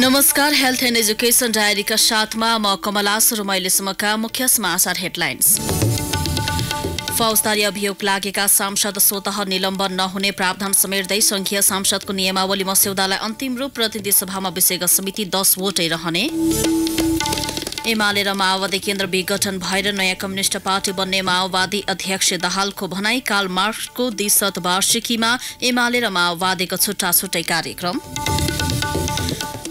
नमस्कार health and education डायरीका साथमा म कमला सुरुमा मुख्य समाचार हेडलाइन्स फौजदारी अभियोग लागेका सांसद स्वतः निलम्बन नहुने प्रावधान समेट्दै संघीय सांसदको नियमावली मस्यौदालाई अन्तिम रूप प्रतिनिधि सभामा विषयगत समिति दसवटै रहने एमाले र माओवादी केन्द्र विघटन भएर नयाँ कम्युनिष्ट पार्टी बन्ने माओवादी अध्यक्ष दहालको भनाई काल मार्चको द्विशत वार्षिकीमा एमाले र माओवादीको छुट्टा छुट्टै कार्यक्रम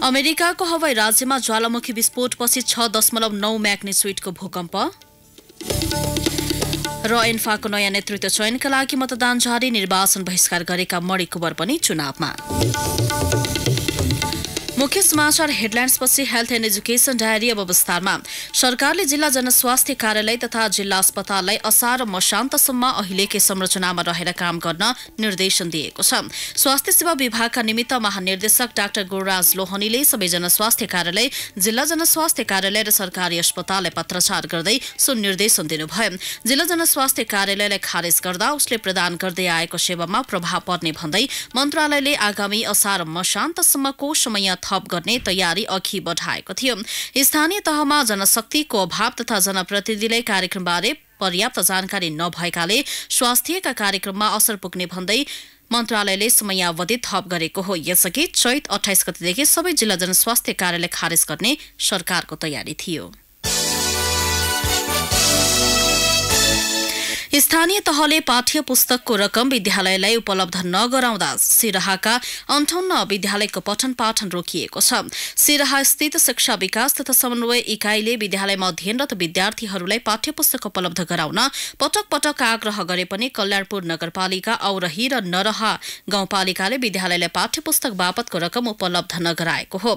अमेरिकाको हवाई राज्यमा ज्वालामुखी विस्फोटपछि छ दशमलव नौ म्याग्नेच्युटको भूकम्प र एन्फाको नयाँ नेतृत्व चयनका लागि मतदान जारी निर्वाचन बहिष्कार गरेका मणि पनि चुनावमा मुख्य समाचार हेडलाइन्सपछि हेल्थ एन्ड एजुकेसन डायरी अब विस्तारमा सरकारले जिल्ला जनस्वास्थ्य कार्यालय तथा जिल्ला अस्पताललाई असार मशान्तसम्म अहिलेकै संरचनामा रहेर काम गर्न निर्देशन दिएको छ स्वास्थ्य सेवा विभागका निमित्त महानिर्देशक डाक्टर गुणराज लोहनीले सबै जनस्वास्थ्य कार्यालय जिल्ला जनस्वास्थ्य कार्यालय र सरकारी अस्पताललाई पत्रचार गर्दै सो दिनुभयो जिल्ला जनस्वास्थ्य कार्यालयलाई खारेज गर्दा उसले प्रदान गर्दै आएको सेवामा प्रभाव पर्ने भन्दै मन्त्रालयले आगामी असार मशान्तसम्मको समय थप गर्ने तयारी अघि बढाएको थियो स्थानीय तहमा जनशक्तिको अभाव तथा जनप्रतिनिधिलाई कार्यक्रमबारे पर्याप्त जानकारी नभएकाले स्वास्थ्यका कार्यक्रममा असर पुग्ने भन्दै मन्त्रालयले समयावधि थप गरेको हो यसअघि चैत अठाइस गतिदेखि सबै जिल्ला जनस्वास्थ्य कार्यालय खारेज गर्ने सरकारको तयारी थियो स्थानीय तहले पाठ्य पुस्तकको रकम विद्यालयलाई उपलब्ध नगराउँदा सिराहाका अन्ठाउन्न विद्यालयको पठन पाठन रोकिएको छ सिराहा स्थित शिक्षा विकास तथा समन्वय इकाइले विद्यालयमा अध्ययनरत विद्यार्थीहरूलाई पाठ्य पुस्तक उपलब्ध गराउन पटक पटक आग्रह गरे पनि कल्याणपुर नगरपालिका औरही र नरहा गाउँपालिकाले विद्यालयलाई पाठ्य पुस्तक बापतको रकम उपलब्ध नगराएको हो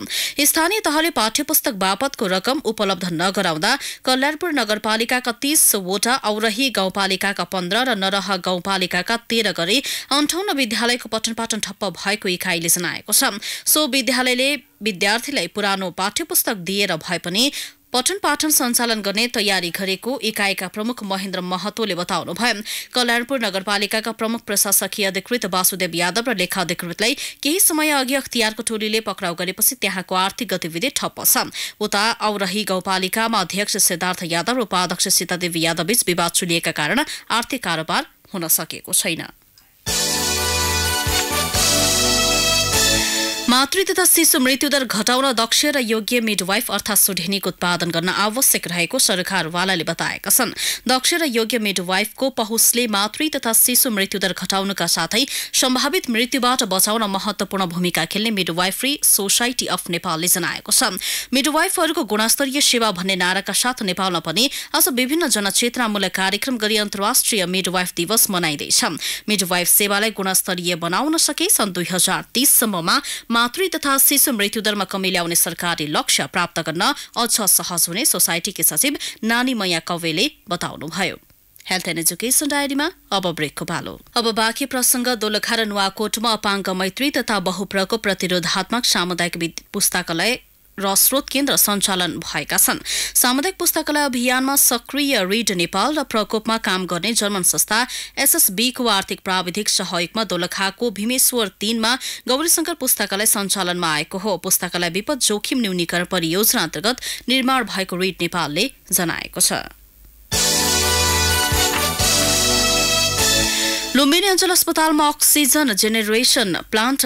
स्थानीय तहले पाठ्य पुस्तक बापतको रकम उपलब्ध नगराउँदा कल्याणपुर नगरपालिकाका तीसवटा औरही गाउँपालिका का पन्ध्र र नरह गाउँपालिकाका तेह्र गरी अन्ठाउन्न विद्यालयको पठन पाठन ठप्प भएको इकाइले जनाएको छ सो विद्यालयले विद्यार्थीलाई पुरानो पाठ्य पुस्तक दिएर भए पनि पठन पाठन सञ्चालन गर्ने तयारी गरेको इकाइका प्रमुख महेन्द्र महतोले बताउनुभयो कल्याणपुर नगरपालिकाका प्रमुख प्रशासकीय अधिकृत वासुदेव यादव र लेखा अधिकृतलाई केही समय अघि अख्तियारको टोलीले पक्राउ गरेपछि त्यहाँको आर्थिक गतिविधि ठप्प छ उता औरही गाउँपालिकामा अध्यक्ष सिद्धार्थ यादव र उपाध्यक्ष सीतादेवी यादवबीच विवाद चुलिएका कारण आर्थिक कारोबार हुन सकेको छैन मातृ तथा शिशु मृत्युदर घटाउन दक्ष र योग्य मिडवाइफ अर्थात् सुढेनीको उत्पादन गर्न आवश्यक रहेको सरकारवालाले बताएका छन् दक्ष र योग्य मिडवाइफको पहुँचले मातृ तथा शिशु मृत्युदर घटाउनका साथै सम्भावित मृत्युबाट बचाउन महत्वपूर्ण भूमिका खेल्ने मिडवाइफ्री सोसाइटी अफ नेपालले जनाएको छ मिडवाइफहरूको गुणस्तरीय सेवा भन्ने नाराका साथ नेपालमा पनि आज विभिन्न जनचेतनामूलक कार्यक्रम गरी अन्तर्राष्ट्रिय मिडवाइफ दिवस मनाइँदैछ मिडवाइफ सेवालाई गुणस्तरीय बनाउन सके सन् दुई हजार तीससम्ममा मातृ तथा शिशु मृत्युदरमा कमी ल्याउने सरकारले लक्ष्य प्राप्त गर्न अझ सहज हुने सोसाइटीकी सचिव नानी मया कवेले बताउनुभयो हेल्थ एन्ड एजुकेसन डायरीमा अब अब बाँकी प्रसङ्ग दोलखा र नुवाकोटमा अपाङ्ग मैत्री तथा बहुप्रको प्रतिरोधात्मक सामुदायिक पुस्तकालय र स्रोत केन्द्र सञ्चालन भएका छन् सामुदायिक पुस्तकालय अभियानमा सक्रिय रिड नेपाल र प्रकोपमा काम गर्ने जर्मन संस्था एसएसबीको आर्थिक प्राविधिक सहयोगमा दोलखाको भीमेश्वर तीनमा गौरीशङ्कर पुस्तकालय सञ्चालनमा आएको हो पुस्तकालय विपद जोखिम न्यूनीकरण परियोजना अन्तर्गत निर्माण भएको रिड नेपालले जनाएको छ लुम्बिनी अञ्चल अस्पतालमा अक्सिजन जेनेरेसन प्लान्ट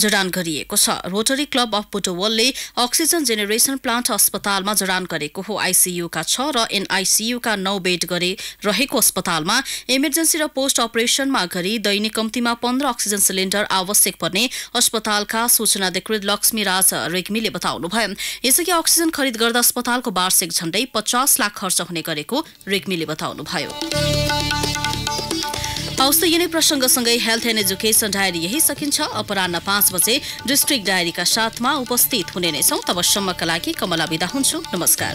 जडान गरिएको छ रोटरी क्लब अफ बुटोवलले अक्सिजन जेनेरेसन प्लान्ट अस्पतालमा जडान गरेको हो आइसियुका छ र एनआइसियुका नौ बेड गरे रहेको अस्पतालमा इमर्जेन्सी र पोस्ट अपरेसनमा गरी दैनिक कम्तीमा पन्ध्र अक्सिजन सिलिन्डर आवश्यक पर्ने अस्पतालका सूचना सूचनाधिकृत लक्ष्मीराज रेग्मीले बताउनुभयो यसअघि अक्सिजन खरिद गर्दा अस्पतालको वार्षिक झण्डै पचास लाख खर्च हुने गरेको रेग्मीले बताउनुभयो त यिनै प्रसङ्गसँगै हेल्थ एन्ड एजुकेसन डायरी यही सकिन्छ अपरान्न पाँच बजे डिस्ट्रिक्ट डायरीका साथमा उपस्थित हुने नै छौँ तबसम्मका लागि कमला विदा हुन्छु नमस्कार